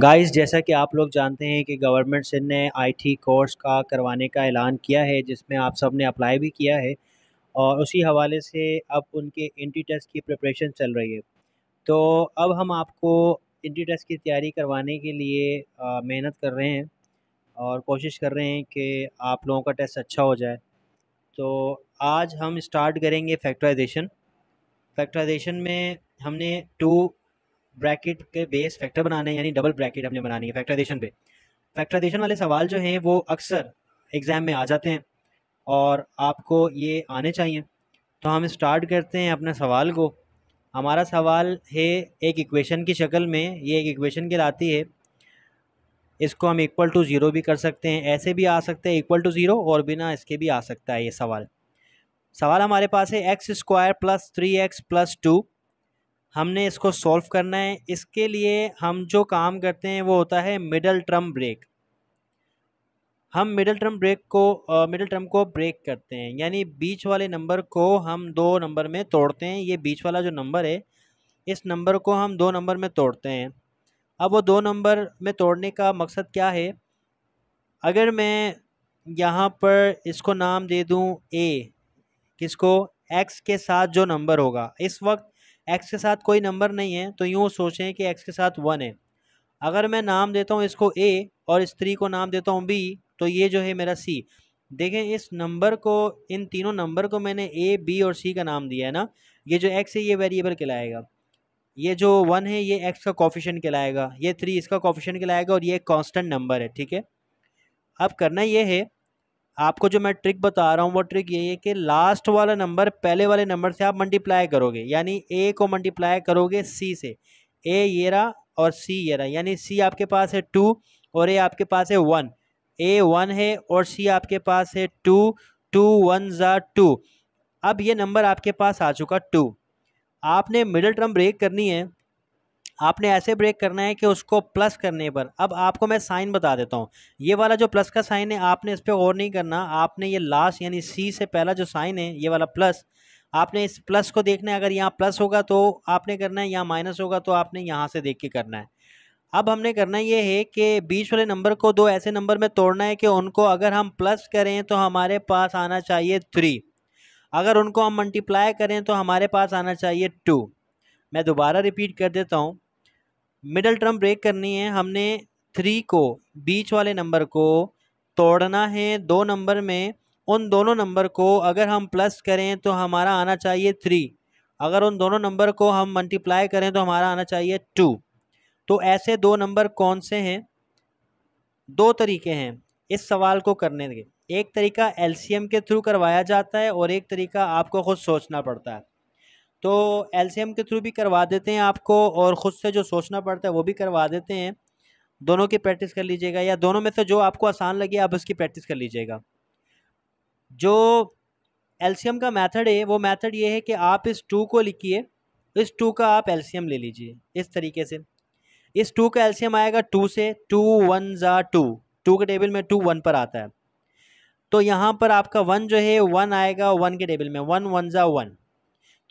guys जैसा कि आप लोग जानते हैं कि गवर्नमेंट सिंध ने आईटी कोर्स का करवाने का ऐलान किया है जिसमें आप सब ने अप्लाई भी किया है और उसी हवाले से अब उनके टी टेस्ट की प्रिपरेशन चल रही है तो अब हम आपको टी टेस्ट की तैयारी करवाने के लिए मेहनत कर रहे हैं और कोशिश कर रहे हैं कि आप लोगों का टेस्ट अच्छा हो जाए तो आज हम स्टार्ट करेंगे फैक्ट्राइजेशन फैक्ट्राइजेशन में हमने टू ब्रैकेट के बेस फैक्टर बनाने हैं यानी डबल ब्रैकेट हमने बनानी है फैक्टराइजेशन पे फैक्टराइजेशन वाले सवाल जो हैं वो अक्सर एग्ज़ाम में आ जाते हैं और आपको ये आने चाहिए तो हम स्टार्ट करते हैं अपने सवाल को हमारा सवाल है एक इक्वेशन की शक्ल में ये एक इक्वेशन लाती है इसको हम इक्वल टू ज़ीरो भी कर सकते हैं ऐसे भी आ सकते हैं इक्वल टू ज़ीरो और बिना इसके भी आ सकता है ये सवाल सवाल हमारे पास है x square plus three x plus two हमने इसको सॉल्व करना है इसके लिए हम जो काम करते हैं वो होता है मिडल टर्म ब्रेक हम मिडल टर्म ब्रेक को मिडल टर्म को ब्रेक करते हैं यानी बीच वाले नंबर को हम दो नंबर में तोड़ते हैं ये बीच वाला जो नंबर है इस नंबर को हम दो नंबर में तोड़ते हैं अब वो दो नंबर में तोड़ने का मकसद क्या है अगर मैं यहाँ पर इसको नाम दे दूँ ए किसको एक्स के साथ जो नंबर होगा इस वक्त एक्स के साथ कोई नंबर नहीं है तो यूँ सोचें कि एक्स के साथ वन है अगर मैं नाम देता हूँ इसको ए और स्त्री को नाम देता हूँ बी तो ये जो है मेरा सी देखें इस नंबर को इन तीनों नंबर को मैंने ए बी और सी का नाम दिया है ना ये जो एक्स है ये वेरिएबल कहलाएगा ये जो वन है ये एक्स का कॉफिशन कहलाएगा ये थ्री इसका कॉफिशन कहलाएगा और ये एक कॉन्स्टेंट नंबर है ठीक है अब करना ये है आपको जो मैं ट्रिक बता रहा हूँ वो ट्रिक यही है कि लास्ट वाला नंबर पहले वाले नंबर से आप मल्टीप्लाई करोगे यानी ए को मल्टीप्लाई करोगे सी से ए ये रहा और सी ये रहा यानी सी आपके पास है टू और ए आपके पास है वन ए वन है और सी आपके पास है टू टू वन ज़ा टू अब ये नंबर आपके पास आ चुका टू आपने मिडिल टर्म ब्रेक करनी है आपने ऐसे ब्रेक करना है कि उसको प्लस करने पर अब आपको मैं साइन बता देता हूँ ये वाला जो प्लस का साइन है आपने इस पर और नहीं करना आपने ये लास्ट यानी सी से पहला जो साइन है ये वाला प्लस आपने इस प्लस को देखना है अगर यहाँ प्लस होगा तो आपने करना है यहाँ माइनस होगा तो आपने यहाँ से देख के करना है अब हमने करना ये है कि बीच वाले नंबर को दो ऐसे नंबर में तोड़ना है कि उनको अगर हम प्लस करें तो हमारे पास आना चाहिए थ्री अगर उनको हम मल्टीप्लाई करें तो हमारे पास आना चाहिए टू मैं दोबारा रिपीट कर देता हूँ मिडल टर्म ब्रेक करनी है हमने थ्री को बीच वाले नंबर को तोड़ना है दो नंबर में उन दोनों नंबर को अगर हम प्लस करें तो हमारा आना चाहिए थ्री अगर उन दोनों नंबर को हम मल्टीप्लाई करें तो हमारा आना चाहिए टू तो ऐसे दो नंबर कौन से हैं दो तरीके हैं इस सवाल को करने के एक तरीका एलसीएम के थ्रू करवाया जाता है और एक तरीका आपको खुद सोचना पड़ता है तो एल के थ्रू भी करवा देते हैं आपको और ख़ुद से जो सोचना पड़ता है वो भी करवा देते हैं दोनों की प्रैक्टिस कर लीजिएगा या दोनों में से जो आपको आसान लगे आप उसकी प्रैक्टिस कर लीजिएगा जो एल का मेथड है वो मेथड ये है कि आप इस टू को लिखिए इस टू का आप एल ले लीजिए इस तरीके से इस टू का एल आएगा टू से टू वन ज़ा टू टू के टेबल में टू वन पर आता है तो यहाँ पर आपका वन जो है वन आएगा वन के टेबल में वन वन ज़ा वन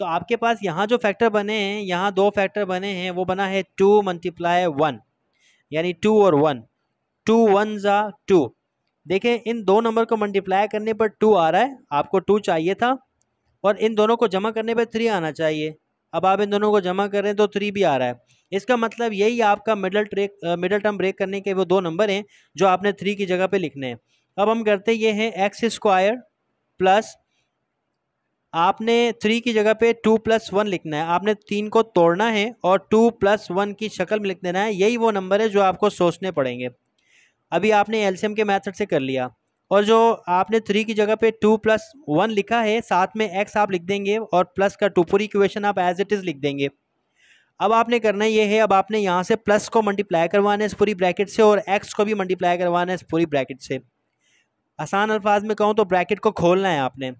तो आपके पास यहाँ जो फैक्टर बने हैं यहाँ दो फैक्टर बने हैं वो बना है टू मल्टीप्लाई वन यानी टू और वन टू वन ज़ा टू देखें इन दो नंबर को मल्टीप्लाई करने पर टू आ रहा है आपको टू चाहिए था और इन दोनों को जमा करने पर थ्री आना चाहिए अब आप इन दोनों को जमा करें तो थ्री भी आ रहा है इसका मतलब यही आपका मिडल ट्रेक मिडल टर्म ब्रेक करने के वो दो नंबर हैं जो आपने थ्री की जगह पे लिखने हैं अब हम करते ये हैं एक्स स्क्वायर प्लस आपने थ्री की जगह पे टू प्लस वन लिखना है आपने तीन को तोड़ना है और टू प्लस वन की शक्ल में लिख देना है यही वो नंबर है जो आपको सोचने पड़ेंगे अभी आपने एल्शियम के मैथड से कर लिया और जो आपने थ्री की जगह पे टू प्लस वन लिखा है साथ में एक्स आप लिख देंगे और प्लस का टू पूरी इक्वेशन आप एज इट इज़ लिख देंगे अब आपने करना ये है अब आपने यहाँ से प्लस को मल्टीप्लाई करवाना है इस पूरी ब्रैकेट से और एक्स को भी मल्टीप्लाई करवाना है इस पूरी ब्रैकेट से आसान अल्फाज में कहूँ तो ब्रैकेट को खोलना है आपने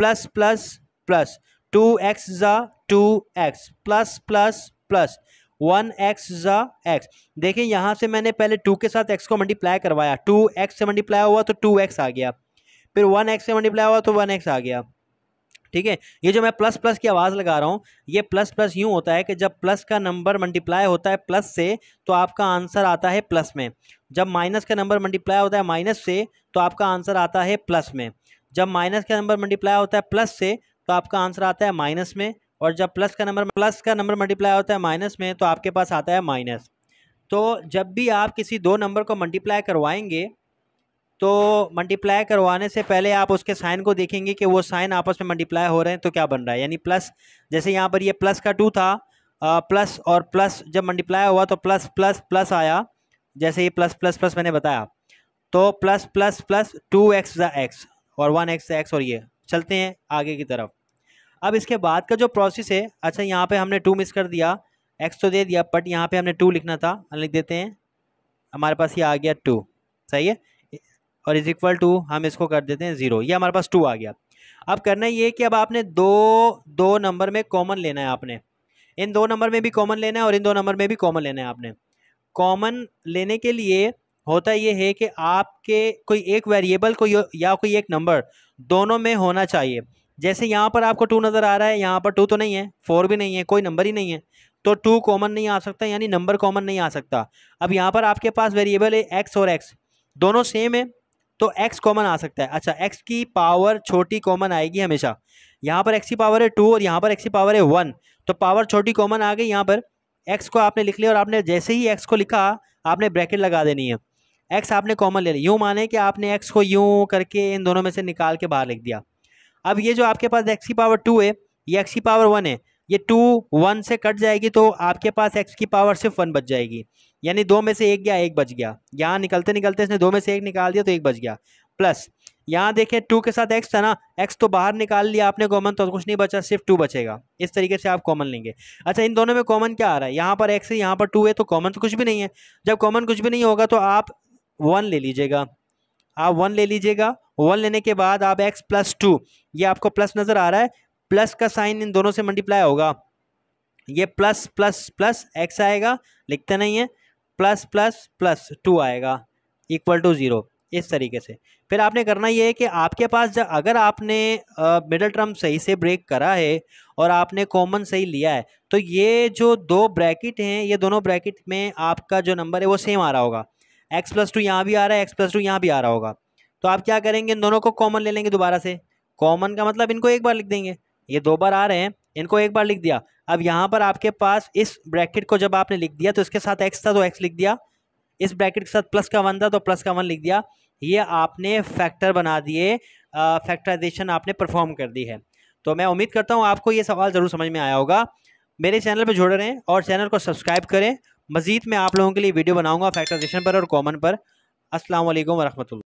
plus plus plus two x ज़ा two x plus plus plus one x ज़ा एक्स देखिए यहाँ से मैंने पहले टू के साथ एक्स को मल्टीप्लाई करवाया टू एक्स से मल्टीप्लाई हुआ तो टू एक्स आ गया फिर वन एक्स से मल्टीप्लाई हुआ तो वन एक्स आ गया ठीक है ये जो मैं प्लस प्लस की आवाज़ लगा रहा हूँ ये प्लस प्लस यूँ होता है कि जब प्लस का नंबर मल्टीप्लाई होता है प्लस से तो आपका आंसर आता है प्लस में जब माइनस का नंबर मल्टीप्लाई होता है माइनस से तो आपका आंसर आता है प्लस में जब माइनस का नंबर मल्टीप्लाई होता है प्लस से तो आपका आंसर आता है माइनस में और जब प्लस का नंबर प्लस का नंबर मल्टीप्लाई होता है माइनस में तो आपके पास आता है माइनस तो जब भी आप किसी दो नंबर को मल्टीप्लाई करवाएंगे तो मल्टीप्लाई करवाने से पहले आप उसके साइन को देखेंगे कि वो साइन आपस में मल्टीप्लाई हो रहे हैं तो क्या बन रहा है यानी प्लस जैसे यहाँ पर ये प्लस का टू था आ, प्लस और प्लस जब मल्टीप्लाई हुआ तो प्लस प्लस प्लस आया जैसे ये प्लस प्लस प्लस मैंने बताया तो plus plus plus two x x और वन एक्स एक्स और ये चलते हैं आगे की तरफ अब इसके बाद का जो प्रोसेस है अच्छा यहाँ पे हमने टू मिस कर दिया एक्स तो दे दिया बट यहाँ पे हमने टू लिखना था लिख देते हैं हमारे पास ये आ गया टू सही है और इज इक्वल टू हम इसको कर देते हैं ज़ीरो ये हमारे पास टू आ गया अब करना ये कि अब आपने दो दो नंबर में कॉमन लेना है आपने इन दो नंबर में भी कॉमन लेना है और इन दो नंबर में भी कॉमन लेना है आपने कॉमन लेने के लिए होता ये है कि आपके कोई एक वेरिएबल को या कोई एक नंबर दोनों में होना चाहिए जैसे यहाँ पर आपको टू नज़र आ रहा है यहाँ पर टू तो नहीं है फोर भी नहीं है कोई नंबर ही नहीं है तो टू कॉमन नहीं आ सकता यानी नंबर कॉमन नहीं आ सकता अब यहाँ पर आपके पास वेरिएबल है एक्स और एक्स दोनों सेम है तो एक्स कॉमन आ सकता है अच्छा एक्स की पावर छोटी कॉमन आएगी हमेशा यहाँ पर एक्स की पावर है टू और यहाँ पर एक्स की पावर है वन तो पावर छोटी कॉमन आ गई यहाँ पर एक्स को आपने लिख लिया और आपने जैसे ही एक्स को लिखा आपने ब्रैकेट लगा देनी है एक्स आपने कॉमन ले लिया यूँ माने कि आपने एक्स को यूँ करके इन दोनों में से निकाल के बाहर लिख दिया अब ये जो आपके पास एक्स की पावर टू है ये एक्स की पावर वन है ये टू वन से कट जाएगी तो आपके पास एक्स की पावर सिर्फ वन बच जाएगी यानी दो में से एक गया एक बच गया यहाँ निकलते निकलते इसने दो में से एक निकाल दिया तो एक बच गया प्लस यहाँ देखें टू के साथ एक्स था ना एक्स तो बाहर निकाल लिया आपने कॉमन तो कुछ नहीं बचा सिर्फ टू बचेगा इस तरीके से आप कॉमन लेंगे अच्छा इन दोनों में कॉमन क्या आ रहा है यहाँ पर एक्स है यहाँ पर टू है तो कॉमन तो कुछ भी नहीं है जब कॉमन कुछ भी नहीं होगा तो आप वन ले लीजिएगा आप वन ले लीजिएगा वन लेने के बाद आप एक्स प्लस टू ये आपको प्लस नज़र आ रहा है प्लस का साइन इन दोनों से मल्टीप्लाई होगा ये प्लस प्लस प्लस एक्स आएगा लिखते नहीं है प्लस प्लस प्लस टू आएगा इक्वल टू ज़ीरो इस तरीके से फिर आपने करना ये है कि आपके पास जब अगर आपने मिडल टर्म सही से ब्रेक करा है और आपने कॉमन सही लिया है तो ये जो दो ब्रैकेट हैं ये दोनों ब्रैकेट में आपका जो नंबर है वो सेम आ रहा होगा एक्स प्लस टू यहाँ भी आ रहा है एक्स प्लस टू यहाँ भी आ रहा होगा तो आप क्या करेंगे इन दोनों को कॉमन ले लेंगे दोबारा से कॉमन का मतलब इनको एक बार लिख देंगे ये दो बार आ रहे हैं इनको एक बार लिख दिया अब यहाँ पर आपके पास इस ब्रैकेट को जब आपने लिख दिया तो इसके साथ एक्स था तो एक्स लिख दिया इस ब्रैकेट के साथ प्लस का वन था तो प्लस का वन लिख दिया ये आपने फैक्टर बना दिए फैक्टराइजेशन आपने परफॉर्म कर दी है तो मैं उम्मीद करता हूँ आपको ये सवाल ज़रूर समझ में आया होगा मेरे चैनल पर जुड़ रहे हैं और चैनल को सब्सक्राइब करें मजीद मैं आप लोगों के लिए वीडियो बनाऊँगा फैक्टराइजेशन पर और कॉमन पर असल वरहमल